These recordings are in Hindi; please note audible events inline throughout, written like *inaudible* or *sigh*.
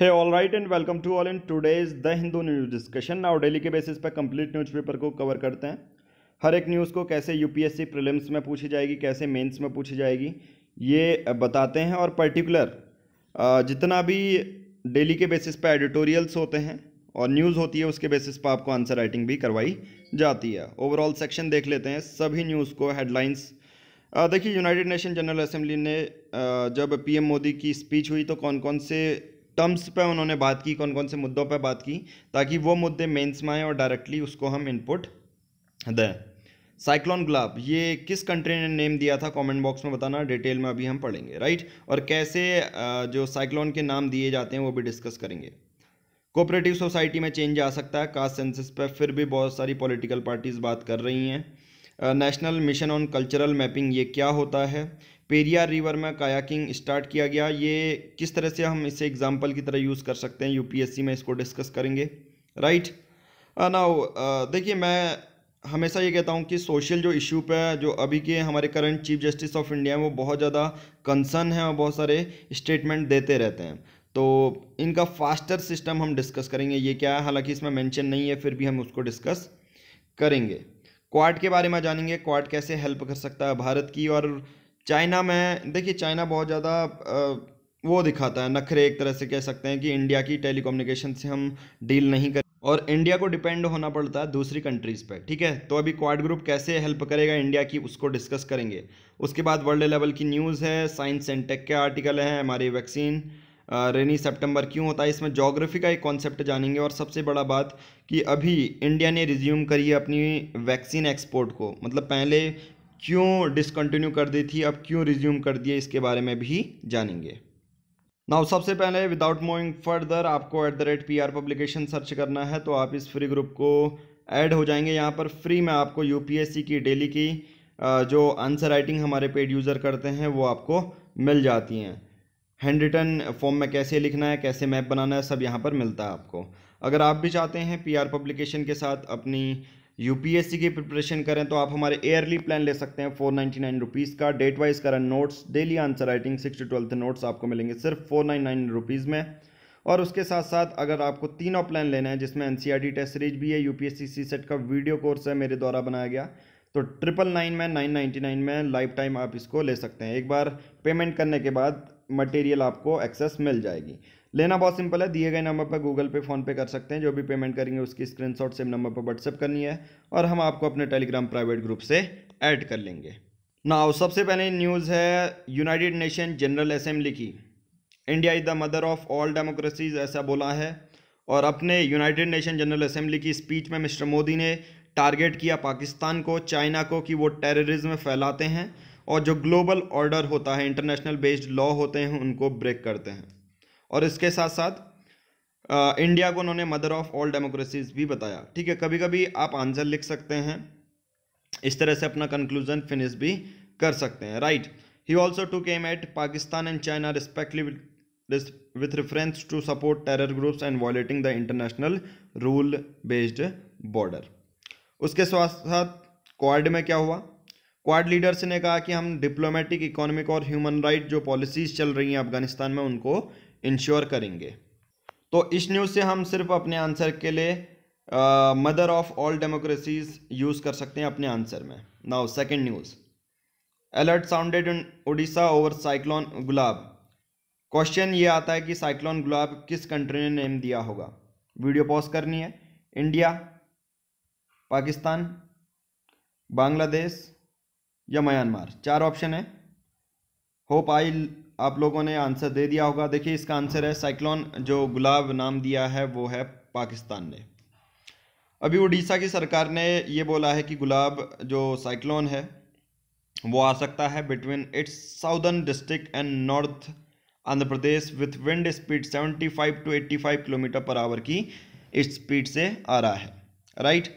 है all right and welcome to all in today's the Hindu news discussion और डेली के बेसिस पर कंप्लीट पेपर को कवर करते हैं हर एक न्यूज़ को कैसे U P S C prelims में पूछी जाएगी कैसे मेन्स में पूछी जाएगी ये बताते हैं और पर्टिकुलर जितना भी डेली के बेसिस पर एडिटोरियल्स होते हैं और न्यूज़ होती है उसके बेसिस पर आपको आंसर राइटिंग भी करवाई जाती है ओवरऑल सेक्शन देख लेते हैं सभी न्यूज़ को हेडलाइंस देखिए यूनाइटेड नेशन जनरल असेंबली ने जब पीएम मोदी की स्पीच हुई तो कौन कौन से टर्म्स पे उन्होंने बात की कौन कौन से मुद्दों पे बात की ताकि वो मुद्दे मेंस में आए और डायरेक्टली उसको हम इनपुट दें साइक्लोन गुलाब ये किस कंट्री ने नेम दिया था कमेंट बॉक्स में बताना डिटेल में अभी हम पढ़ेंगे राइट और कैसे जो साइक्लोन के नाम दिए जाते हैं वो भी डिस्कस करेंगे कोऑपरेटिव सोसाइटी में चेंज आ सकता है कास्ट सेंसिस पर फिर भी बहुत सारी पॉलिटिकल पार्टीज़ बात कर रही हैं national mission on cultural mapping ये क्या होता है पेरियार रिवर में कायाकिंग स्टार्ट किया गया ये किस तरह से हम इसे एग्जाम्पल की तरह यूज़ कर सकते हैं यूपीएससी में इसको डिस्कस करेंगे राइट नाउ uh, uh, देखिए मैं हमेशा ये कहता हूँ कि सोशल जो इशू पे जो अभी के हमारे current chief justice of India हैं वो बहुत ज़्यादा कंसर्न हैं और बहुत सारे स्टेटमेंट देते रहते हैं तो इनका फास्टर सिस्टम हम डिस्कस करेंगे ये क्या है हालांकि इसमें मेंशन नहीं है फिर भी हम उसको डिस्कस करेंगे क्वाड के बारे में जानेंगे क्वाड कैसे हेल्प कर सकता है भारत की और चाइना में देखिए चाइना बहुत ज़्यादा वो दिखाता है नखरे एक तरह से कह सकते हैं कि इंडिया की टेलीकम्युनिकेशन से हम डील नहीं कर और इंडिया को डिपेंड होना पड़ता है दूसरी कंट्रीज़ पे ठीक है तो अभी क्वाड ग्रुप कैसे हेल्प करेगा इंडिया की उसको डिस्कस करेंगे उसके बाद वर्ल्ड लेवल की न्यूज़ है साइंस एंड टेक के आर्टिकल हैं हमारी वैक्सीन रेनी सितंबर क्यों होता है इसमें जोग्राफी का एक कॉन्सेप्ट जानेंगे और सबसे बड़ा बात कि अभी इंडिया ने रिज्यूम करी है अपनी वैक्सीन एक्सपोर्ट को मतलब पहले क्यों डिसकंटिन्यू कर दी थी अब क्यों रिज्यूम कर दिए इसके बारे में भी जानेंगे नाउ सबसे पहले विदाउट मोइंग फर्दर आपको at the rate P R publication search करना है तो आप इस फ्री ग्रुप को ऐड हो जाएंगे यहाँ पर फ्री में आपको यू पी एस सी की डेली की जो आंसर राइटिंग हमारे पेड यूज़र करते हैं वो आपको मिल जाती हैं हैंड रिटर्न फॉर्म में कैसे लिखना है कैसे मैप बनाना है सब यहाँ पर मिलता है आपको अगर आप भी चाहते हैं पी आर पब्लिकेशन के साथ अपनी यूपीएससी की प्रिपरेशन करें तो आप हमारे एयरली प्लान ले सकते हैं फोर नाइन्टी नाइन रुपीज़ का date wise current notes daily answer writing six to twelfth notes आपको मिलेंगे सिर्फ फोर नाइन नाइन रुपीज़ में और उसके साथ साथ अगर आपको तीनों प्लान लेना है जिसमें एन टेस्ट सीरीज भी है यू सी सेट का वीडियो कोर्स है मेरे द्वारा बनाया गया तो ट्रिपल नाइन में नाइन नाइन्टी नाइन में लाइफ टाइम आप इसको ले सकते हैं एक बार पेमेंट करने के बाद मटेरियल आपको एक्सेस मिल जाएगी लेना बहुत सिंपल है दिए गए नंबर पर गूगल पे फ़ोनपे कर सकते हैं जो भी पेमेंट करेंगे उसकी स्क्रीनशॉट सेम नंबर पर व्हाट्सअप करनी है और हम आपको अपने टेलीग्राम प्राइवेट ग्रुप से ऐड कर लेंगे नाउ सबसे पहले न्यूज़ है यूनाइटेड नेशन जनरल असेंबली की India is the mother of all democracies ऐसा बोला है और अपने यूनाइटेड नेशन जनरल असेंबली की स्पीच में मिस्टर मोदी ने टारगेट किया पाकिस्तान को चाइना को कि वो टेररिज्म फैलाते हैं और जो ग्लोबल ऑर्डर होता है इंटरनेशनल बेस्ड लॉ होते हैं उनको ब्रेक करते हैं और इसके साथ साथ इंडिया को उन्होंने मदर ऑफ ऑल डेमोक्रेसीज भी बताया ठीक है कभी कभी आप आंसर लिख सकते हैं इस तरह से अपना कंक्लूजन फिनिश भी कर सकते हैं right he also took aim at Pakistan and China respective with reference to support terror groups and violating the international rule based border उसके साथ साथ क्वाड में क्या हुआ क्वाड लीडर्स ने कहा कि हम डिप्लोमेटिक इकोनॉमिक और ह्यूमन राइट जो पॉलिसीज चल रही हैं अफगानिस्तान में उनको इंश्योर करेंगे तो इस न्यूज़ से हम सिर्फ अपने आंसर के लिए mother of all democracies use कर सकते हैं अपने आंसर में now second news alert sounded in Orissa over cyclone Gulab question ये आता है कि साइक्लोन गुलाब किस कंट्री ने नेम दिया होगा वीडियो पॉज करनी है इंडिया पाकिस्तान बांग्लादेश या म्यांमार चार ऑप्शन है होप आई आप लोगों ने आंसर दे दिया होगा देखिए इसका आंसर है साइक्लोन जो गुलाब नाम दिया है वो है पाकिस्तान ने अभी उड़ीसा की सरकार ने ये बोला है कि गुलाब जो साइक्लोन है वो आ सकता है between its southern district and north Andhra Pradesh with wind speed 75 to 85 kilometre per hour की स्पीड से आ रहा है राइट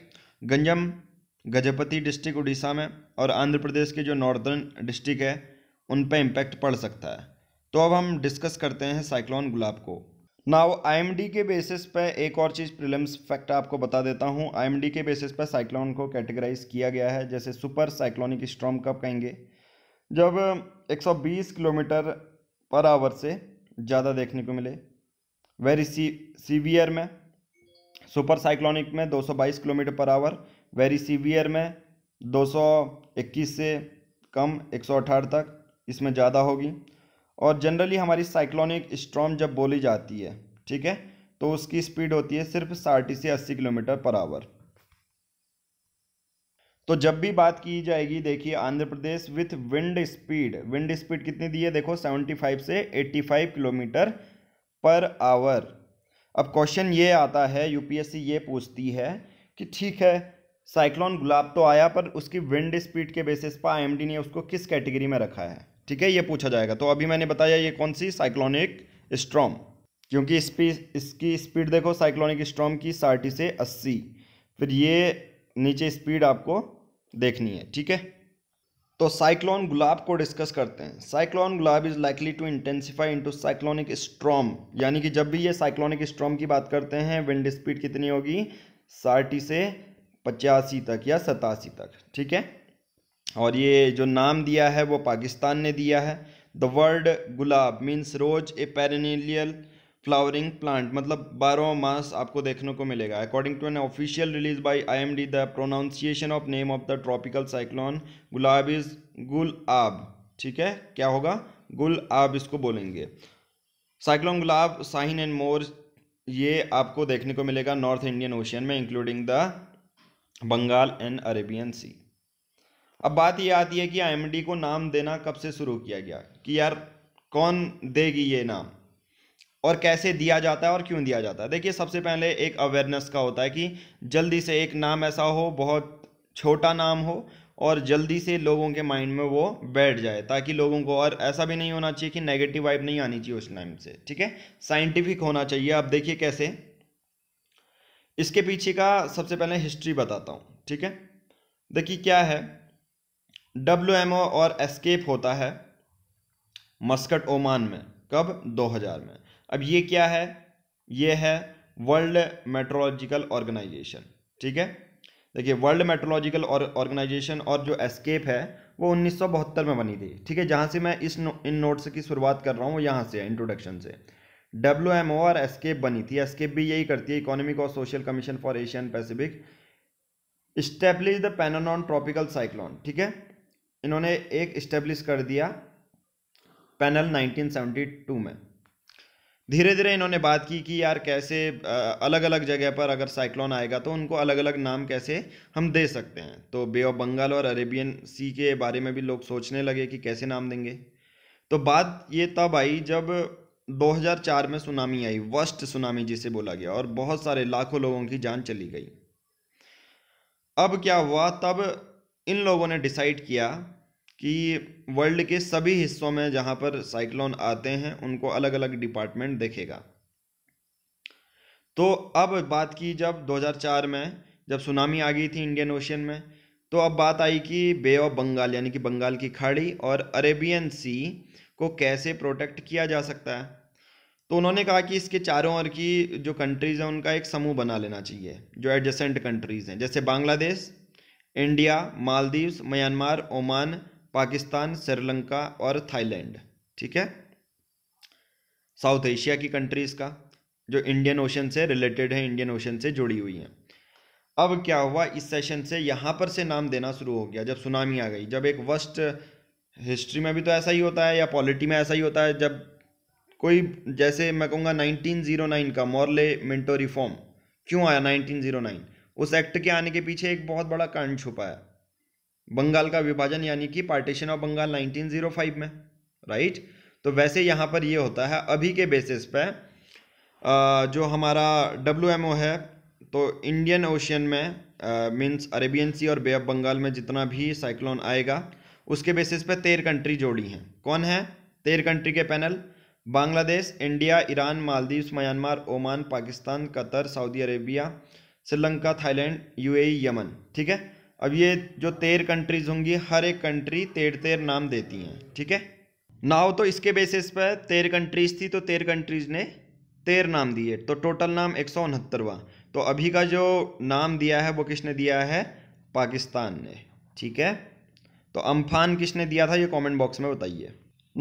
गंजम गजपति डिस्ट्रिक्ट उड़ीसा में और आंध्र प्रदेश के जो नॉर्दर्न डिस्ट्रिक्ट है उन पर इम्पैक्ट पड़ सकता है तो अब हम डिस्कस करते हैं साइक्लोन गुलाब को नाव आईएमडी के बेसिस पर एक और चीज़ प्रिलिम्स फैक्ट आपको बता देता हूँ आईएमडी के बेसिस पर साइक्लोन को कैटेगराइज किया गया है जैसे सुपर साइक्लोनिक स्ट्रॉम कब कहेंगे जब 120 किलोमीटर पर आवर से ज़्यादा देखने को मिले वेरी सी सीवियर में सुपर साइक्लोनिक में 222 kilometre per our very severe में 221 से कम एक तक इसमें ज़्यादा होगी और जनरली हमारी साइक्लोनिक स्ट्रॉम जब बोली जाती है ठीक है तो उसकी स्पीड होती है सिर्फ साठ से अस्सी किलोमीटर पर आवर तो जब भी बात की जाएगी देखिए Andhra Pradesh with wind speed wind speed कितनी दी है देखो 75 से 85 किलोमीटर पर आवर अब क्वेश्चन ये आता है यूपीएससी ये पूछती है कि ठीक है साइक्लोन गुलाब तो आया पर उसकी विंड स्पीड के बेसिस पर आईएमडी ने उसको किस कैटेगरी में रखा है ठीक है ये पूछा जाएगा तो अभी मैंने बताया ये कौन सी साइक्लोनिक स्ट्रॉम क्योंकि स्पीड इसकी स्पीड देखो साइक्लोनिक स्ट्रॉम की साठ से अस्सी फिर ये नीचे स्पीड आपको देखनी है ठीक है तो साइक्लोन गुलाब को डिस्कस करते हैं cyclone Gulab is likely to intensify into cyclonic storm यानी कि जब भी ये साइक्लोनिक स्ट्रॉम की बात करते हैं विंड स्पीड कितनी होगी साठ से पचासी तक या सतासी तक ठीक है और ये जो नाम दिया है वो पाकिस्तान ने दिया है the word Gulab means rose a perennial flowering plant मतलब बारह मास आपको देखने को मिलेगा according to an official release by I M D the pronunciation of name of the tropical cyclone Gulab is गुल आब ठीक है क्या होगा गुल आब इसको बोलेंगे साइक्लोन गुलाब साहिन एंड मोर ये आपको देखने को मिलेगा नॉर्थ इंडियन ओशियन में including the Bengal and Arabian sea अब बात ये आती है कि आई को नाम देना कब से शुरू किया गया कि यार कौन देगी ये नाम और कैसे दिया जाता है और क्यों दिया जाता है देखिए सबसे पहले एक अवेयरनेस का होता है कि जल्दी से एक नाम ऐसा हो बहुत छोटा नाम हो और जल्दी से लोगों के माइंड में वो बैठ जाए ताकि लोगों को और ऐसा भी नहीं होना चाहिए कि नेगेटिव वाइब नहीं आनी चाहिए उस नाम से ठीक है साइंटिफिक होना चाहिए आप देखिए कैसे इसके पीछे का सबसे पहले हिस्ट्री बताता हूँ ठीक है देखिए क्या है डब्ल्यू एम ओ और एस्केप होता है मस्कट ओमान में कब 2000 में अब ये क्या है ये है वर्ल्ड मेट्रोलॉजिकल ऑर्गेनाइजेशन ठीक है देखिए वर्ल्ड मेट्रोलॉजिकल ऑर्गेनाइजेशन और जो एस्केप है वो उन्नीस में बनी थी ठीक है जहाँ से मैं इस नो, इन नोट्स की शुरुआत कर रहा हूँ वो यहाँ से इंट्रोडक्शन से डब्ल्यू एम ओ और एस्केप बनी थी एस्केप भी यही करती है इकोनॉमिक और social commission for Asian Pacific establish the panel on tropical cyclone ठीक है इन्होंने एक इस्टेब्लिश कर दिया पैनल 1972 में धीरे धीरे इन्होंने बात की कि यार कैसे अलग अलग जगह पर अगर साइक्लोन आएगा तो उनको अलग अलग नाम कैसे हम दे सकते हैं तो बे ऑफ बंगाल और अरेबियन सी के बारे में भी लोग सोचने लगे कि कैसे नाम देंगे तो बात ये तब आई जब 2004 में सुनामी आई वर्स्ट सुनामी जिसे बोला गया और बहुत सारे लाखों लोगों की जान चली गई अब क्या हुआ तब इन लोगों ने डिसाइड किया कि वर्ल्ड के सभी हिस्सों में जहां पर साइक्लोन आते हैं उनको अलग अलग डिपार्टमेंट देखेगा तो अब बात की जब 2004 में जब सुनामी आ गई थी इंडियन ओशियन में तो अब बात आई कि बे ऑफ बंगाल यानी कि बंगाल की खाड़ी और अरेबियन सी को कैसे प्रोटेक्ट किया जा सकता है तो उन्होंने कहा कि इसके चारों ओर की जो कंट्रीज़ हैं उनका एक समूह बना लेना चाहिए जो एडजेसेंट कंट्रीज़ हैं जैसे Bangladesh India Maldives Myanmar Oman Pakistan Sri Lanka और थाईलैंड ठीक है साउथ एशिया की कंट्रीज़ का जो इंडियन ओशन से रिलेटेड है इंडियन ओशन से जुड़ी हुई हैं अब क्या हुआ इस सेशन से यहाँ पर से नाम देना शुरू हो गया जब सुनामी आ गई जब एक वर्स्ट हिस्ट्री में भी तो ऐसा ही होता है या पॉलिटी में ऐसा ही होता है जब कोई जैसे मैं कहूँगा 1909 का मॉरले मिंटो रिफॉर्म क्यों आया 1909 उस एक्ट के आने के पीछे एक बहुत बड़ा कारण छुपा है बंगाल का विभाजन यानी कि पार्टीशन ऑफ बंगाल 1905 में राइट तो वैसे यहाँ पर ये होता है अभी के बेसिस पे जो हमारा डब्ल्यू है तो इंडियन ओशियन में मीन्स अरेबियन सी और बे ऑफ बंगाल में जितना भी साइक्लोन आएगा उसके बेसिस पे तेरह कंट्री जोड़ी हैं कौन है तेरह कंट्री के panel Bangladesh India Iran Maldives Myanmar Oman Pakistan Qatar Saudi Arabia Sri Lanka Thailand UAE Yemen ठीक है अब ये जो तेर कंट्रीज होंगी हर एक कंट्री तेरह तेर नाम देती हैं ठीक है नाव तो इसके बेसिस पर तेरह कंट्रीज थी तो तेरह कंट्रीज ने तेर नाम दिए तो टोटल नाम एक सौ उनहत्तरवा तो अभी का जो नाम दिया है वो किसने दिया है पाकिस्तान ने ठीक है तो अम्फान किसने दिया था ये कमेंट बॉक्स में बताइए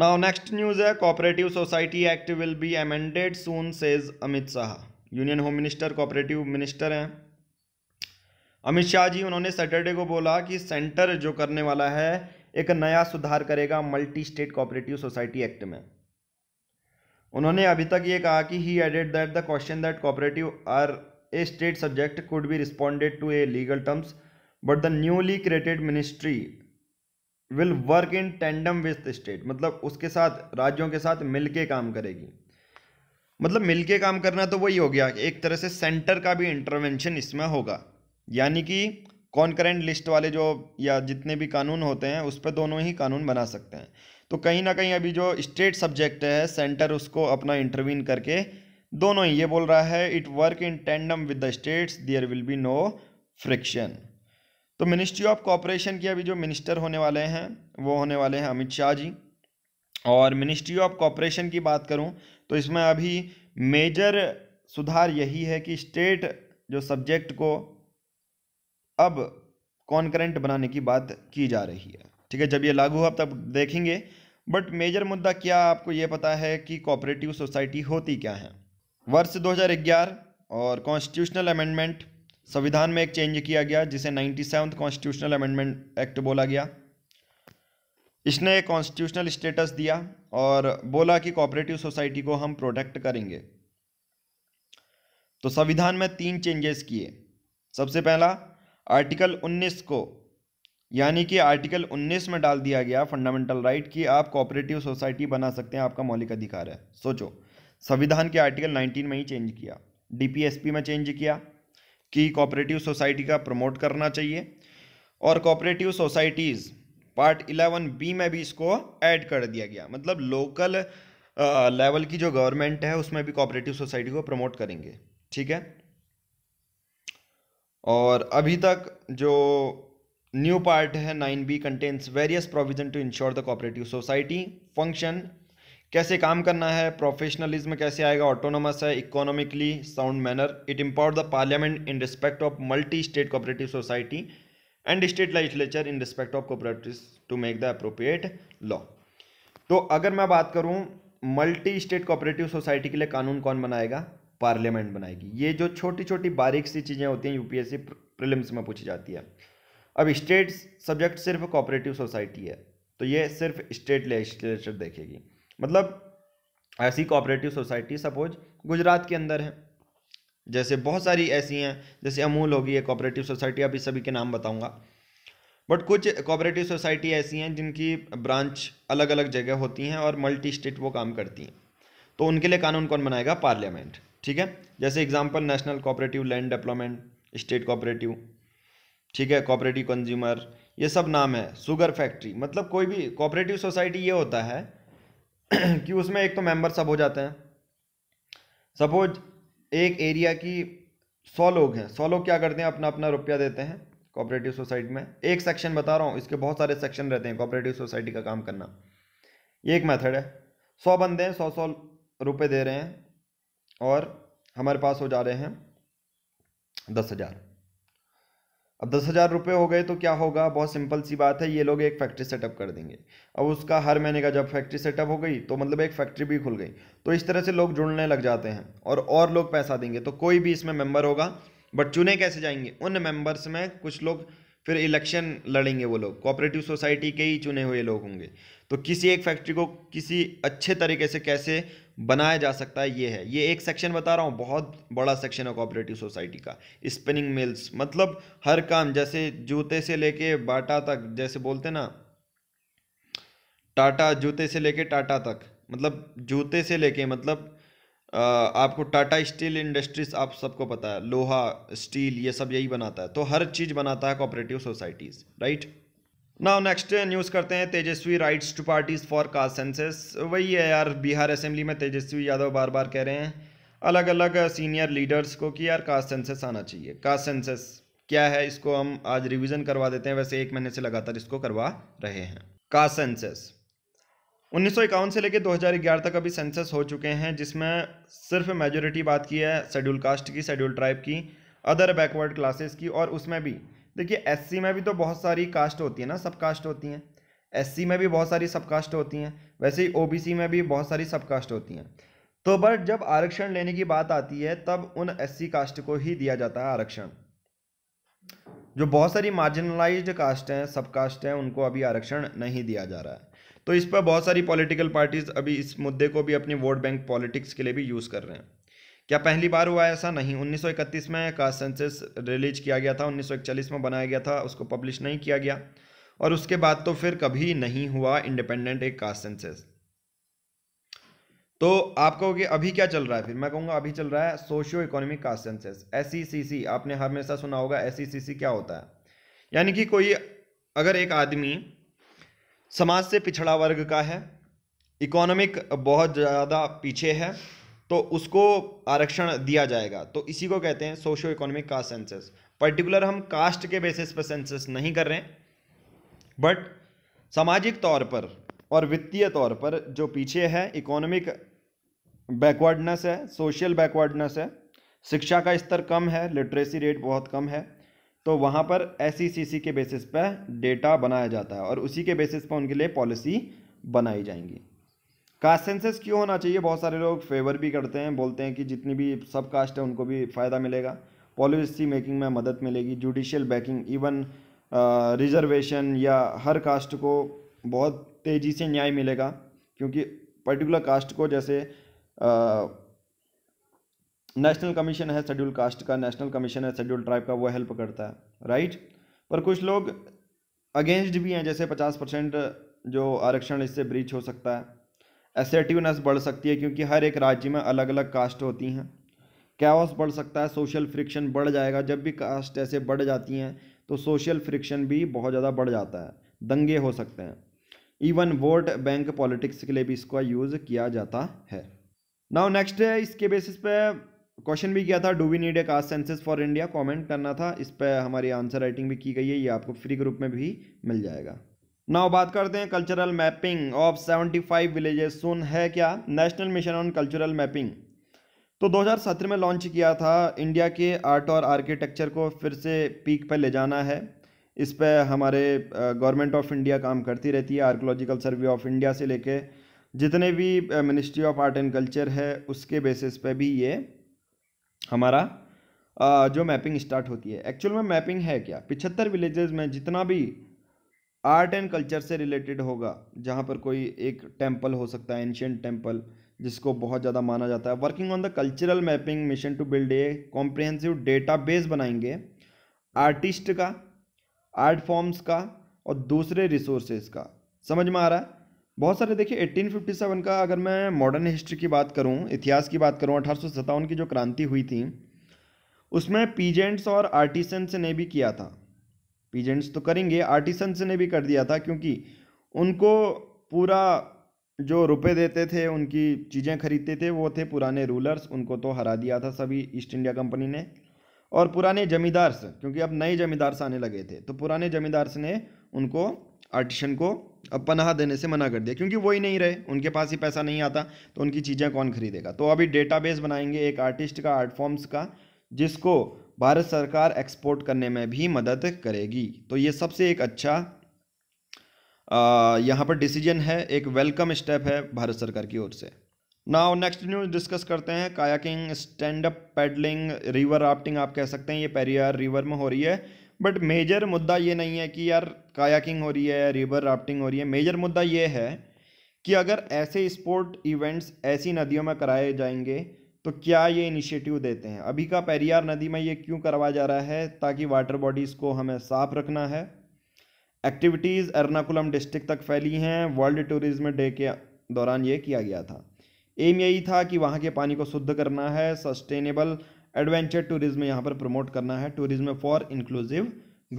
नाउ नेक्स्ट न्यूज़ है cooperative society act will be amended soon says Amit Shah union home minister cooperative minister हैं अमित शाह जी उन्होंने सैटरडे को बोला कि सेंटर जो करने वाला है एक नया सुधार करेगा multi state cooperative society act में उन्होंने अभी तक ये कहा कि he added that the question that cooperative are a state subject could be responded to a legal terms but the newly created ministry will work in tandem with state मतलब उसके साथ राज्यों के साथ मिलके काम करेगी मतलब मिलके काम करना तो वही हो गया एक तरह से सेंटर का भी इंटरवेंशन इसमें होगा यानी कि कॉन्करेंट लिस्ट वाले जो या जितने भी कानून होते हैं उस पर दोनों ही कानून बना सकते हैं तो कहीं ना कहीं अभी जो स्टेट सब्जेक्ट है सेंटर उसको अपना इंटरवीन करके दोनों ही ये बोल रहा है it work in tandem with the states there will be no friction तो मिनिस्ट्री ऑफ कॉपरेशन के अभी जो मिनिस्टर होने वाले हैं वो होने वाले हैं अमित शाह जी और मिनिस्ट्री ऑफ कॉपरेशन की बात करूँ तो इसमें अभी मेजर सुधार यही है कि स्टेट जो सब्जेक्ट को अब कॉन्करेंट बनाने की बात की जा रही है ठीक है जब ये लागू हो तब देखेंगे बट मेजर मुद्दा क्या आपको ये पता है कि कॉपरेटिव सोसाइटी होती क्या है वर्ष 2011 और कॉन्स्टिट्यूशनल अमेंडमेंट संविधान में एक चेंज किया गया जिसे ninety seventh constitutional amendment act बोला गया इसने कॉन्स्टिट्यूशनल स्टेटस दिया और बोला कि कोऑपरेटिव सोसाइटी को हम प्रोटेक्ट करेंगे तो संविधान में तीन चेंजेस किए सबसे पहला आर्टिकल 19 को यानी कि आर्टिकल 19 में डाल दिया गया फंडामेंटल राइट कि आप कोऑपरेटिव सोसाइटी बना सकते हैं आपका मौलिक अधिकार है सोचो संविधान के आर्टिकल 19 में ही चेंज किया डीपीएसपी में चेंज किया कि कोऑपरेटिव सोसाइटी का प्रमोट करना चाहिए और cooperative societies part eleven B में भी इसको ऐड कर दिया गया मतलब लोकल लेवल की जो गवर्नमेंट है उसमें भी कॉपरेटिव सोसाइटी को प्रमोट करेंगे ठीक है और अभी तक जो न्यू पार्ट है nine B contains various provision to ensure the cooperative society function कैसे काम करना है प्रोफेशनलिज्म कैसे आएगा ऑटोनोमस है economically sound manner it empower the parliament in respect of multi state cooperative society and state legislature in respect of cooperatives to make the appropriate law तो अगर मैं बात करूँ मल्टी स्टेट कोऑपरेटिव सोसाइटी के लिए कानून कौन बनाएगा पार्लियामेंट बनाएगी ये जो छोटी छोटी बारीक सी चीज़ें होती हैं यूपीएससी प्रिलिम्स में पूछी जाती है अब स्टेट सब्जेक्ट सिर्फ कोऑपरेटिव सोसाइटी है तो ये सिर्फ स्टेट लेजिस्लेचर देखेगी मतलब ऐसी कोऑपरेटिव सोसाइटी सपोज गुजरात के अंदर है जैसे बहुत सारी ऐसी हैं जैसे अमूल होगी है कोऑपरेटिव सोसाइटी अभी सभी के नाम बताऊंगा बट कुछ कोऑपरेटिव सोसाइटी ऐसी हैं जिनकी ब्रांच अलग अलग जगह होती हैं और मल्टी स्टेट वो काम करती हैं तो उनके लिए कानून कौन बनाएगा पार्लियामेंट ठीक है जैसे example national cooperative land development state cooperative ठीक है कोऑपरेटिव कंज्यूमर ये सब नाम है शुगर फैक्ट्री मतलब कोई भी कोऑपरेटिव सोसाइटी ये होता है *clears throat* कि उसमें एक तो मेंबर सब हो जाते हैं सपोज एक एरिया की सौ लोग हैं सौ लोग क्या करते हैं अपना अपना रुपया देते हैं कोऑपरेटिव सोसाइटी में एक सेक्शन बता रहा हूँ इसके बहुत सारे सेक्शन रहते हैं कोऑपरेटिव सोसाइटी का काम करना ये एक मेथड है सौ बंदे हैं सौ सौ रुपये दे रहे हैं और हमारे पास हो जा रहे हैं दस हज़ार अब दस हज़ार रुपये हो गए तो क्या होगा बहुत सिंपल सी बात है ये लोग एक फैक्ट्री सेटअप कर देंगे अब उसका हर महीने का जब फैक्ट्री सेटअप हो गई तो मतलब एक फैक्ट्री भी खुल गई तो इस तरह से लोग जुड़ने लग जाते हैं और और लोग पैसा देंगे तो कोई भी इसमें मेंबर होगा बट चुने कैसे जाएंगे उन मेंबर्स में कुछ लोग फिर इलेक्शन लड़ेंगे वो लोग कोऑपरेटिव सोसाइटी के ही चुने हुए लोग होंगे तो किसी एक फैक्ट्री को किसी अच्छे तरीके से कैसे बनाया जा सकता है ये है ये एक सेक्शन बता रहा हूँ बहुत बड़ा सेक्शन है कोऑपरेटिव सोसाइटी का स्पिनिंग मिल्स मतलब हर काम जैसे जूते से लेके बाटा तक जैसे बोलते ना टाटा जूते से लेके टाटा तक मतलब जूते से लेके मतलब आपको टाटा स्टील इंडस्ट्रीज आप सबको पता है लोहा स्टील ये सब यही बनाता है तो हर चीज़ बनाता है cooperative societies right now next news करते हैं Tejasvi rights to parties for caste census वही है यार बिहार असेंबली में तेजस्वी यादव बार बार कह रहे हैं अलग अलग सीनियर लीडर्स को कि यार कास्ट सेंसेस आना चाहिए कास्ट सेंसेस क्या है इसको हम आज रिविजन करवा देते हैं वैसे एक महीने से लगातार इसको करवा रहे हैं कास्ट सेंसेस उन्नीस से लेकर 2011 तक अभी सेंसस हो चुके हैं जिसमें सिर्फ मेजोरिटी बात की है शेड्यूल कास्ट की शेड्यूल ट्राइब की अदर बैकवर्ड क्लासेस की और उसमें भी देखिए एससी में भी तो बहुत सारी कास्ट होती है ना सब कास्ट होती हैं एससी में भी बहुत सारी सब कास्ट होती हैं वैसे ही ओबीसी में भी बहुत सारी सब कास्ट होती हैं तो बट जब आरक्षण लेने की बात आती है तब उन एस कास्ट को ही दिया जाता है आरक्षण जो बहुत सारी मार्जिनलाइज्ड कास्ट हैं सब कास्ट हैं उनको अभी आरक्षण नहीं दिया जा रहा है तो इस पर बहुत सारी पॉलिटिकल पार्टीज़ अभी इस मुद्दे को भी अपनी वोट बैंक पॉलिटिक्स के लिए भी यूज़ कर रहे हैं क्या पहली बार हुआ ऐसा नहीं 1931 में कास्ट सेंसस रिलीज किया गया था 1941 में बनाया गया था उसको पब्लिश नहीं किया गया और उसके बाद तो फिर कभी नहीं हुआ इंडिपेंडेंट एक कास्ट सेंसस तो आप कहोगे अभी क्या चल रहा है फिर मैं कहूँगा अभी चल रहा है socio economic caste census S C आपने हमेशा सुना होगा एस e क्या होता है यानी कि कोई अगर एक आदमी समाज से पिछड़ा वर्ग का है इकोनॉमिक बहुत ज़्यादा पीछे है तो उसको आरक्षण दिया जाएगा तो इसी को कहते हैं socio economic caste census particular हम कास्ट के बेसिस पर सेंसस नहीं कर रहे हैं बट सामाजिक तौर पर और वित्तीय तौर पर जो पीछे है इकोनॉमिक बैकवर्डनेस है सोशल बैकवर्डनेस है शिक्षा का स्तर कम है लिटरेसी रेट बहुत कम है तो वहाँ पर एस e के बेसिस पर डेटा बनाया जाता है और उसी के बेसिस पर उनके लिए पॉलिसी बनाई जाएंगी कास्ट सेंसस क्यों होना चाहिए बहुत सारे लोग फेवर भी करते हैं बोलते हैं कि जितनी भी सब कास्ट है उनको भी फ़ायदा मिलेगा पॉलिसी मेकिंग में मदद मिलेगी जुडिशियल बैकिंग इवन रिजर्वेशन या हर कास्ट को बहुत तेज़ी से न्याय मिलेगा क्योंकि पर्टिकुलर कास्ट को जैसे आ, नेशनल कमीशन है शेड्यूल कास्ट का नेशनल कमीशन है शेड्यूल ट्राइब का वो हेल्प करता है राइट पर कुछ लोग अगेंस्ट भी हैं जैसे पचास परसेंट जो आरक्षण इससे ब्रीच हो सकता है एसेटिवनेस बढ़ सकती है क्योंकि हर एक राज्य में अलग अलग कास्ट होती हैं कैओस बढ़ सकता है सोशल फ्रिक्शन बढ़ जाएगा जब भी कास्ट ऐसे बढ़ जाती हैं तो सोशल फ्रिक्शन भी बहुत ज़्यादा बढ़ जाता है दंगे हो सकते हैं इवन वोट बैंक पॉलिटिक्स के लिए भी इसका यूज़ किया जाता है नाउ नेक्स्ट है इसके बेसिस पे क्वेश्चन भी किया था do we need a caste census for India comment करना था इस पर हमारी आंसर राइटिंग भी की गई है ये आपको फ्री ग्रुप में भी मिल जाएगा नाउ बात करते हैं cultural mapping of five villages सुन है क्या national mission on cultural mapping तो 2017 में लॉन्च किया था इंडिया के आर्ट और आर्किटेक्चर को फिर से पीक पर ले जाना है इस पर हमारे गवर्नमेंट ऑफ इंडिया काम करती रहती है आर्कोलॉजिकल सर्वे ऑफ इंडिया से लेके जितने भी ministry of art and culture है उसके बेसिस पे भी ये हमारा जो मैपिंग स्टार्ट होती है एक्चुअल में मैपिंग है क्या पिछहत्तर विलेजेस में जितना भी आर्ट एंड कल्चर से रिलेटेड होगा जहाँ पर कोई एक टेम्पल हो सकता है एंशियंट टेम्पल जिसको बहुत ज़्यादा माना जाता है working on the cultural mapping mission to build a comprehensive data base बनाएंगे आर्टिस्ट का आर्ट फॉर्म्स का और दूसरे रिसोर्सेज का समझ में आ रहा है बहुत सारे देखिए 1857 का अगर मैं मॉडर्न हिस्ट्री की बात करूं इतिहास की बात करूं अठारह की जो क्रांति हुई थी उसमें पीजेंट्स और आर्टिसंस ने भी किया था पीजेंट्स तो करेंगे आर्टिसंस ने भी कर दिया था क्योंकि उनको पूरा जो रुपए देते थे उनकी चीज़ें खरीदते थे वो थे पुराने रूलर्स उनको तो हरा दिया था सभी ईस्ट इंडिया कंपनी ने और पुराने जमींदार्स क्योंकि अब नए जमींदार्स आने लगे थे तो पुराने जमींदार्स ने उनको आर्टिशन को अब पनाह देने से मना कर दिया क्योंकि वो ही नहीं रहे उनके पास ही पैसा नहीं आता तो उनकी चीज़ें कौन खरीदेगा तो अभी डेटाबेस बनाएंगे एक आर्टिस्ट का आर्ट फॉर्म्स का जिसको भारत सरकार एक्सपोर्ट करने में भी मदद करेगी तो ये सबसे एक अच्छा यहाँ पर डिसीजन है एक वेलकम स्टेप है भारत सरकार की ओर से नाउ नेक्स्ट न्यूज डिस्कस करते हैं kayaking stand up paddling river rafting आप कह सकते हैं ये पेरियार रिवर में हो रही है बट मेजर मुद्दा ये नहीं है कि यार कायाकिंग हो रही है या रिवर राफ्टिंग हो रही है मेजर मुद्दा ये है कि अगर ऐसे स्पोर्ट इवेंट्स ऐसी नदियों में कराए जाएंगे तो क्या ये इनिशिएटिव देते हैं अभी का पेरियार नदी में ये क्यों करवाया जा रहा है ताकि वाटर बॉडीज़ को हमें साफ रखना है एक्टिविटीज़ एर्नाकुलम डिस्ट्रिक्ट तक फैली हैं वर्ल्ड टूरिज्म डे के दौरान ये किया गया था एम यही था कि वहाँ के पानी को शुद्ध करना है सस्टेनेबल एडवेंचर टूरिज्म यहाँ पर प्रमोट करना है टूरिज्म फॉर इंक्लूसिव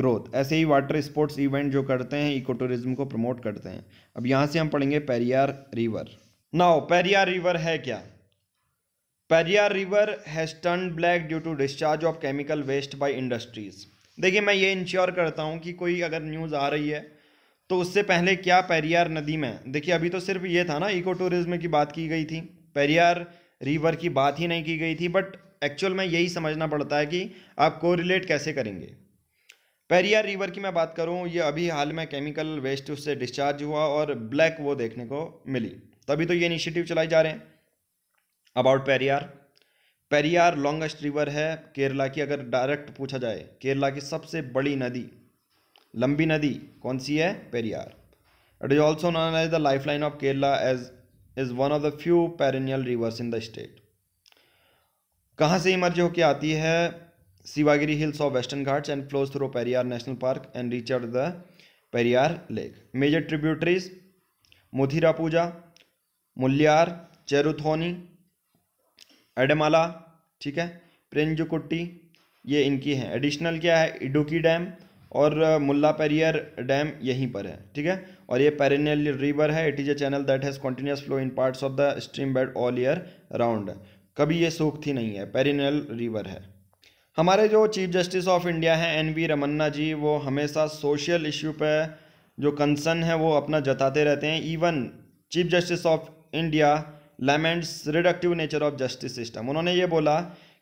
ग्रोथ ऐसे ही वाटर स्पोर्ट्स इवेंट जो करते हैं इको टूरिज्म को प्रमोट करते हैं अब यहाँ से हम पढ़ेंगे Periyar river now Periyar river है क्या Periyar river has turn black due to discharge of chemical waste by industries देखिए मैं ये इंश्योर करता हूँ कि कोई अगर न्यूज़ आ रही है तो उससे पहले क्या पेरियार नदी में देखिए अभी तो सिर्फ ये था ना इको टूरिज्म की बात की गई थी पेरियार रिवर की बात ही नहीं की गई थी बट एक्चुअल में यही समझना पड़ता है कि आप कोरिलेट कैसे करेंगे पेरियार रिवर की मैं बात करूं ये अभी हाल में केमिकल वेस्ट उससे डिस्चार्ज हुआ और ब्लैक वो देखने को मिली तभी तो ये इनिशिएटिव चलाए जा रहे हैं about Periyar Periyar longest river है केरला की अगर डायरेक्ट पूछा जाए केरला की सबसे बड़ी नदी लंबी नदी कौन सी है Periyar it is also known as the life line of Kerala as is one of the few perennial rivers in the state कहाँ से इमर्ज होकर आती है Sivagiri hills of Western Ghats and flows through Periyar national park and reach out the Periyar lake major tributaries पूजा मुल्यार चेरुथोनी एडमाला ठीक है प्रिंजुकुट्टी ये इनकी हैं एडिशनल क्या है इडुकी डैम और मुल्ला पेरियर डैम यहीं पर है ठीक है और ये पेरिनियल रिवर है it is a channel that has continuous flow in parts of the stream bed all year round कभी ये सूखती नहीं है पेरिनल रिवर है हमारे जो चीफ जस्टिस ऑफ इंडिया हैं एन वी रमन्ना जी वो हमेशा सोशल इश्यू पे जो कंसर्न है वो अपना जताते रहते हैं even chief justice of India laments reductive nature of justice system उन्होंने ये बोला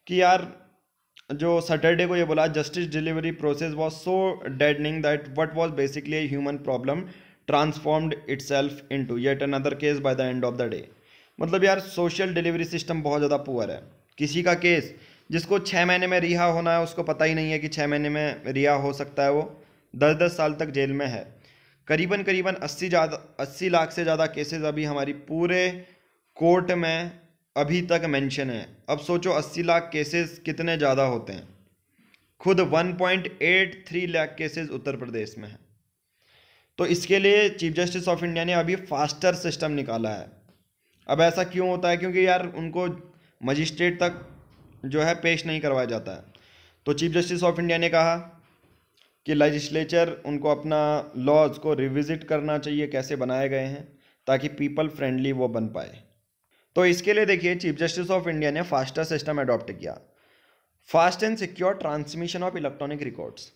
कि यार जो सैटरडे को ये बोला justice delivery process was so deadening that what was basically human problem transformed itself into yet another case by the end of the day मतलब यार सोशल डिलीवरी सिस्टम बहुत ज़्यादा पुअर है किसी का केस जिसको छः महीने में रिहा होना है उसको पता ही नहीं है कि छः महीने में रिहा हो सकता है वो दस दस साल तक जेल में है करीबन करीबन अस्सी ज़्यादा अस्सी लाख से ज़्यादा केसेस अभी हमारी पूरे कोर्ट में अभी तक मेंशन है अब सोचो अस्सी लाख केसेस कितने ज़्यादा होते हैं खुद one point eight three lakh cases Uttar Pradesh में हैं तो इसके लिए चीफ जस्टिस ऑफ इंडिया ने अभी फास्टर सिस्टम निकाला है अब ऐसा क्यों होता है क्योंकि यार उनको मजिस्ट्रेट तक जो है पेश नहीं करवाया जाता है तो चीफ जस्टिस ऑफ इंडिया ने कहा कि लेजिस्लेचर उनको अपना लॉज को रिविज़िट करना चाहिए कैसे बनाए गए हैं ताकि पीपल फ्रेंडली वो बन पाए तो इसके लिए देखिए चीफ जस्टिस ऑफ इंडिया ने फास्टर सिस्टम अडॉप्ट किया fast and secure transmission of electronic records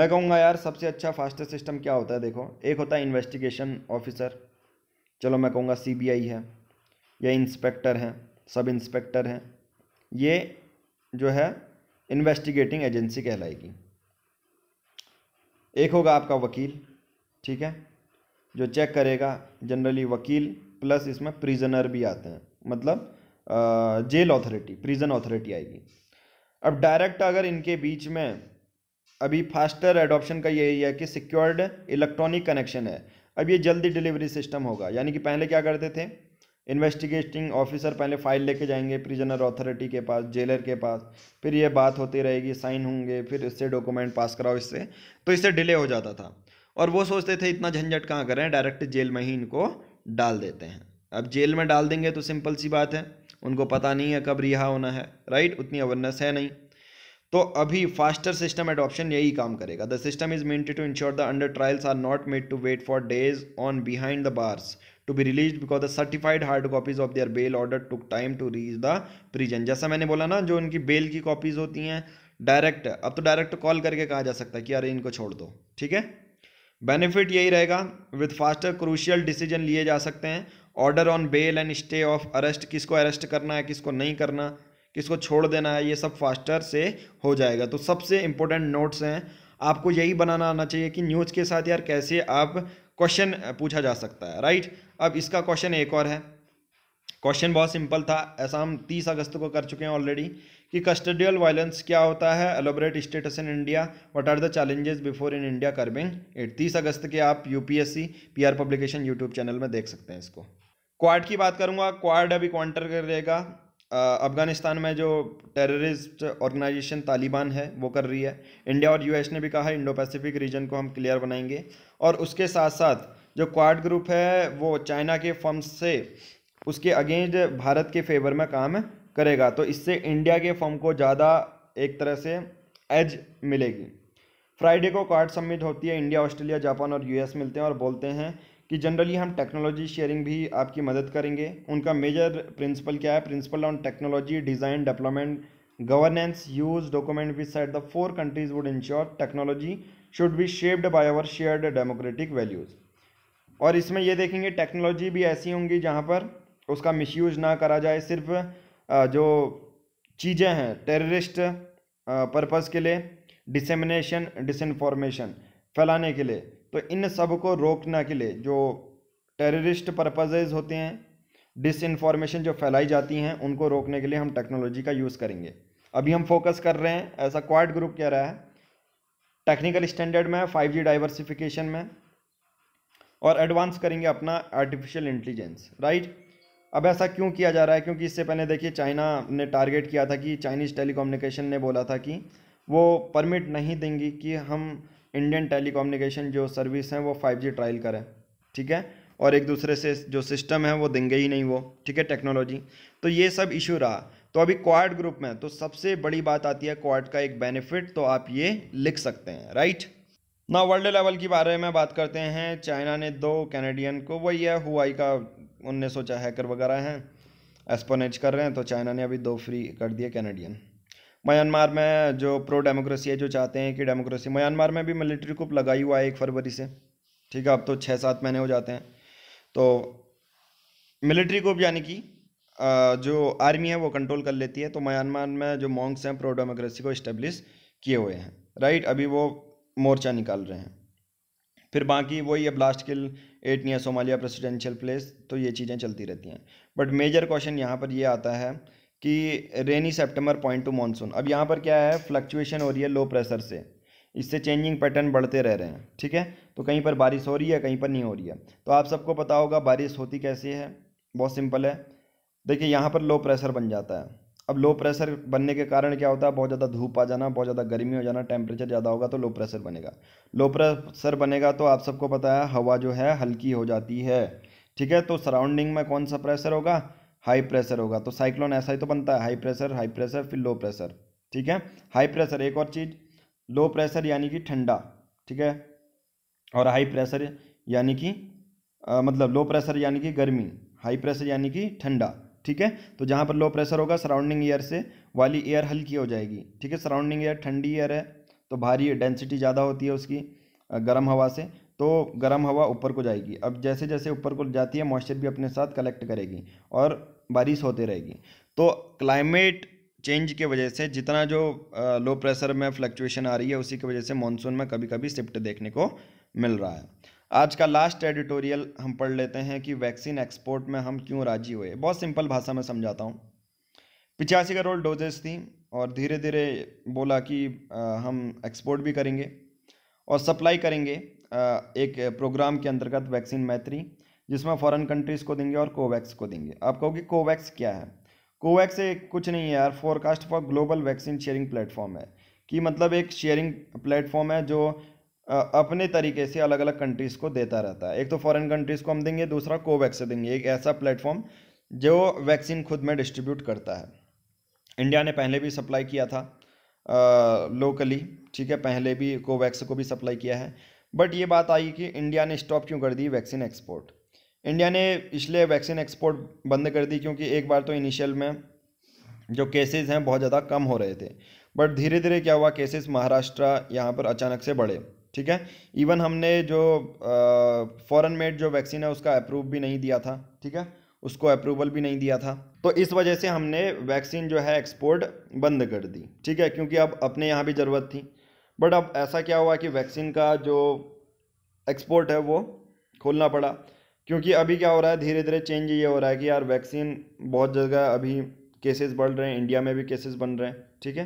मैं कहूँगा यार सबसे अच्छा फास्टर सिस्टम क्या होता है देखो एक होता है इन्वेस्टिगेशन ऑफिसर चलो मैं कहूँगा सी है या इंस्पेक्टर हैं सब इंस्पेक्टर हैं ये जो है इन्वेस्टिगेटिंग एजेंसी कहलाएगी एक होगा आपका वकील ठीक है जो चेक करेगा जनरली वकील प्लस इसमें प्रिजनर भी आते हैं मतलब जेल अथॉरिटी प्रिजन अथॉरिटी आएगी अब डायरेक्ट अगर इनके बीच में अभी फास्टर एडॉप्शन का यही है कि सिक्योर्ड इलेक्ट्रॉनिक कनेक्शन है अब ये जल्दी डिलीवरी सिस्टम होगा यानी कि पहले क्या करते थे इन्वेस्टिगेटिंग ऑफिसर पहले फाइल लेके जाएंगे प्रिजनर अथॉरिटी के पास जेलर के पास फिर ये बात होती रहेगी साइन होंगे फिर इससे डॉक्यूमेंट पास कराओ इससे तो इससे डिले हो जाता था और वो सोचते थे इतना झंझट कहाँ करें डायरेक्ट जेल में ही इनको डाल देते हैं अब जेल में डाल देंगे तो सिंपल सी बात है उनको पता नहीं है कब रिहा होना है राइट उतनी अवेयरनेस है नहीं तो अभी फास्टर सिस्टम एडॉप्शन यही काम करेगा the system is mandated to ensure the under trials are not made to wait for days on behind the bars to be release because the certified hard copies of their bail order took time to reach the prison जैसा मैंने बोला ना जो उनकी बेल की कॉपीज होती हैं डायरेक्ट अब तो डायरेक्ट कॉल करके कहा जा सकता है कि अरे इनको छोड़ दो ठीक है बेनिफिट यही रहेगा विथ फास्टर क्रूशियल डिसीजन लिए जा सकते हैं order on bail and stay of arrest किसको अरेस्ट करना है किसको नहीं करना किसको छोड़ देना है ये सब फास्टर से हो जाएगा तो सबसे इंपॉर्टेंट नोट्स हैं आपको यही बनाना आना चाहिए कि न्यूज़ के साथ यार कैसे आप क्वेश्चन पूछा जा सकता है राइट अब इसका क्वेश्चन एक और है क्वेश्चन बहुत सिंपल था ऐसा हम तीस अगस्त को कर चुके हैं ऑलरेडी कि कस्टडियल वायलेंस क्या होता है elaborate status in India what are the challenges before in India curbing at तीस अगस्त के आप UPSC PR publication YouTube channel में देख सकते हैं इसको क्वाड की बात करूंगा क्वाड अभी क्वांटर रहेगा अफ़गानिस्तान में जो टेररिस्ट ऑर्गेनाइजेशन तालिबान है वो कर रही है इंडिया और यूएस ने भी कहा इंडो पैसिफिक रीजन को हम क्लियर बनाएंगे और उसके साथ साथ जो क्वाड ग्रुप है वो चाइना के फर्म्स से उसके अगेंस्ट भारत के फेवर में काम करेगा तो इससे इंडिया के फर्म को ज़्यादा एक तरह से एज मिलेगी फ्राइडे को क्वाड सबमिट होती है इंडिया ऑस्ट्रेलिया जापान और यूएस मिलते हैं और बोलते हैं कि जनरली हम टेक्नोलॉजी शेयरिंग भी आपकी मदद करेंगे उनका मेजर प्रिंसिपल क्या है principle on technology design development governance use document which said the four countries would ensure technology should be shaped by our shared democratic values और इसमें ये देखेंगे टेक्नोलॉजी भी ऐसी होंगी जहाँ पर उसका मिसयूज ना करा जाए सिर्फ जो चीज़ें हैं टेररिस्ट पर्पज़ के लिए डिसमिनेशन डिसइनफॉर्मेशन फैलाने के लिए तो इन सब को रोकने के लिए जो टेररिस्ट पर्पजेज़ होते हैं डिस इन्फॉर्मेशन जो फैलाई जाती हैं उनको रोकने के लिए हम टेक्नोलॉजी का यूज़ करेंगे अभी हम फोकस कर रहे हैं ऐसा क्वाड ग्रुप कह रहा है टेक्निकल स्टैंडर्ड में फाइव जी डाइवर्सिफिकेशन में और एडवांस करेंगे अपना आर्टिफिशियल इंटेलिजेंस राइट अब ऐसा क्यों किया जा रहा है क्योंकि इससे पहले देखिए चाइना ने टारगेट किया था कि चाइनीज़ टेलीकम्युनिकेशन ने बोला था कि वो परमिट नहीं देंगी कि हम इंडियन टेली जो सर्विस हैं वो फाइव जी ट्रायल करें ठीक है और एक दूसरे से जो सिस्टम है वो देंगे ही नहीं वो ठीक है टेक्नोलॉजी तो ये सब इशू रहा तो अभी क्वाड ग्रुप में तो सबसे बड़ी बात आती है क्वाड का एक बेनिफिट तो आप ये लिख सकते हैं राइट ना वर्ल्ड लेवल के बारे में बात करते हैं चाइना ने दो कैनेडियन को वही है हुआई का उनने सोचा हैकर वगैरह हैं एस्पोनेज कर रहे हैं तो चाइना ने अभी दो फ्री कर दिए कैनेडियन म्यांमार में जो प्रो डेमोक्रेसी है जो चाहते हैं कि डेमोक्रेसी म्यांमार में भी मिलिट्री कुप लगाई हुआ है एक फरवरी से ठीक है अब तो छः सात महीने हो जाते हैं तो मिलिट्री कुप यानी कि जो आर्मी है वो कंट्रोल कर लेती है तो म्यांमार में जो मॉन्ग्स हैं प्रो डेमोक्रेसी को इस्टेब्लिश किए हुए हैं राइट अभी वो मोर्चा निकाल रहे हैं फिर बाकी वही है blast kill at near Somalia presidential palace तो ये चीज़ें चलती रहती हैं बट मेजर क्वेश्चन यहाँ पर ये आता है कि rainy September point to monsoon अब यहाँ पर क्या है फ्लक्चुएशन हो रही है लो प्रेशर से इससे चेंजिंग पैटर्न बढ़ते रह रहे हैं ठीक है तो कहीं पर बारिश हो रही है कहीं पर नहीं हो रही है तो आप सबको पता होगा बारिश होती कैसे है बहुत सिंपल है देखिए यहाँ पर लो प्रेशर बन जाता है अब लो प्रेशर बनने के कारण क्या होता है बहुत ज़्यादा धूप आ जाना बहुत ज़्यादा गर्मी हो जाना टेम्परेचर ज़्यादा होगा तो लो प्रेशर बनेगा लो प्रेशर बनेगा तो आप सबको पता है हवा जो है हल्की हो जाती है ठीक है तो सराउंडिंग में कौन सा प्रेशर होगा हाई प्रेशर होगा तो साइक्लोन ऐसा ही तो बनता है हाई प्रेशर हाई प्रेशर फिर लो प्रेशर ठीक है हाई प्रेशर एक और चीज़ लो प्रेशर यानी कि ठंडा ठीक है और हाई प्रेशर यानी कि मतलब लो प्रेशर यानी कि गर्मी हाई प्रेशर यानी कि ठंडा ठीक है तो जहाँ पर लो प्रेशर होगा सराउंडिंग एयर से वाली एयर हल्की हो जाएगी ठीक है सराउंडिंग एयर ठंडी एयर है तो भारी डेंसिटी ज़्यादा होती है उसकी गर्म हवा से तो गर्म हवा ऊपर को जाएगी अब जैसे जैसे ऊपर को जाती है मॉइस्चर भी अपने साथ कलेक्ट करेगी और बारिश होते रहेगी तो क्लाइमेट चेंज के वजह से जितना जो लो प्रेशर में फ्लक्चुएशन आ रही है उसी की वजह से मानसून में कभी कभी शिफ्ट देखने को मिल रहा है आज का लास्ट एडिटोरियल हम पढ़ लेते हैं कि वैक्सीन एक्सपोर्ट में हम क्यों राजी हुए बहुत सिंपल भाषा में समझाता हूँ पिचासी करोड़ डोजेस थी और धीरे धीरे बोला कि हम एक्सपोर्ट भी करेंगे और सप्लाई करेंगे एक प्रोग्राम के अंतर्गत वैक्सीन मैत्री जिसमें फॉरेन कंट्रीज़ को देंगे और कोवैक्स को देंगे आप कहोगे कोवैक्स क्या है कोवैक्स एक कुछ नहीं है यार forecast for global vaccine sharing platform है कि मतलब एक शेयरिंग प्लेटफॉर्म है जो अपने तरीके से अलग अलग कंट्रीज़ को देता रहता है एक तो फॉरेन कंट्रीज़ को हम देंगे दूसरा कोवैक्स से देंगे एक ऐसा प्लेटफॉर्म जो वैक्सीन खुद में डिस्ट्रीब्यूट करता है इंडिया ने पहले भी सप्लाई किया था लोकली ठीक है पहले भी कोवैक्स को भी सप्लाई किया है बट ये बात आई कि इंडिया ने स्टॉप क्यों कर दी वैक्सीन एक्सपोर्ट इंडिया ने इसलिए वैक्सीन एक्सपोर्ट बंद कर दी क्योंकि एक बार तो इनिशियल में जो केसेस हैं बहुत ज़्यादा कम हो रहे थे बट धीरे धीरे क्या हुआ केसेस महाराष्ट्र यहाँ पर अचानक से बढ़े ठीक है इवन हमने जो फॉरेन मेड जो वैक्सीन है उसका अप्रूव भी नहीं दिया था ठीक है उसको अप्रूवल भी नहीं दिया था तो इस वजह से हमने वैक्सीन जो है एक्सपोर्ट बंद कर दी ठीक है क्योंकि अब अपने यहाँ भी ज़रूरत थी बट अब ऐसा क्या हुआ कि वैक्सीन का जो एक्सपोर्ट है वो खोलना पड़ा क्योंकि अभी क्या हो रहा है धीरे धीरे चेंज ये हो रहा है कि यार वैक्सीन बहुत जगह अभी केसेस बढ़ रहे हैं इंडिया में भी केसेस बन रहे हैं ठीक है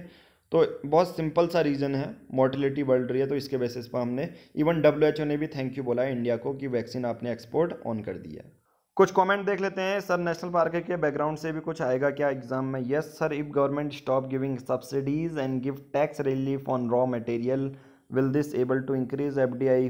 तो बहुत सिंपल सा रीज़न है मोर्टिलिटी बढ़ रही है तो इसके बेसिस पर हमने इवन डब्ल्यू ने भी थैंक यू बोला है इंडिया को कि वैक्सीन आपने एक्सपोर्ट ऑन कर दिया है कुछ कमेंट देख लेते हैं सर नेशनल पार्क के बैकग्राउंड से भी कुछ आएगा क्या एग्जाम में yes sir if government stop giving subsidies and give tax relief on raw material will this able to increase F D I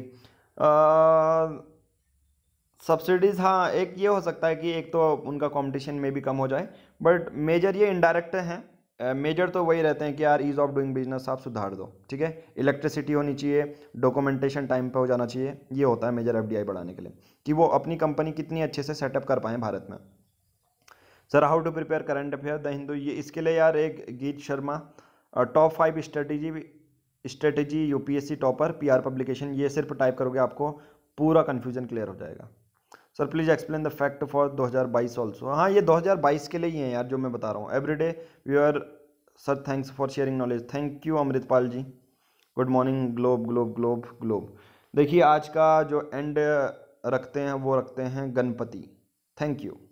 subsidies हाँ एक ये हो सकता है कि एक तो उनका कंपटीशन में भी कम हो जाए बट मेजर ये इनडायरेक्ट हैं मेजर uh, तो वही रहते हैं कि यार ईज़ ऑफ डूइंग बिजनेस आप सुधार दो ठीक है इलेक्ट्रिसिटी होनी चाहिए डॉक्यूमेंटेशन टाइम पे हो जाना चाहिए ये होता है मेजर एफडीआई बढ़ाने के लिए कि वो अपनी कंपनी कितनी अच्छे से सेटअप कर पाएँ भारत में sir how to prepare current affair the Hindu ये इसके लिए यार एक Geet Sharma top five strategy strategy UPSC topper PR publication ये सिर्फ टाइप करोगे आपको पूरा कन्फ्यूजन क्लियर हो जाएगा sir please explain the fact for 2022 also हाँ ये 2022 के लिए ही है यार जो मैं बता रहा हूँ everyday we are sir thanks for sharing knowledge thank you Amritpal ji good morning globe globe globe globe देखिए आज का जो एंड रखते हैं वो रखते हैं गणपति थैंक यू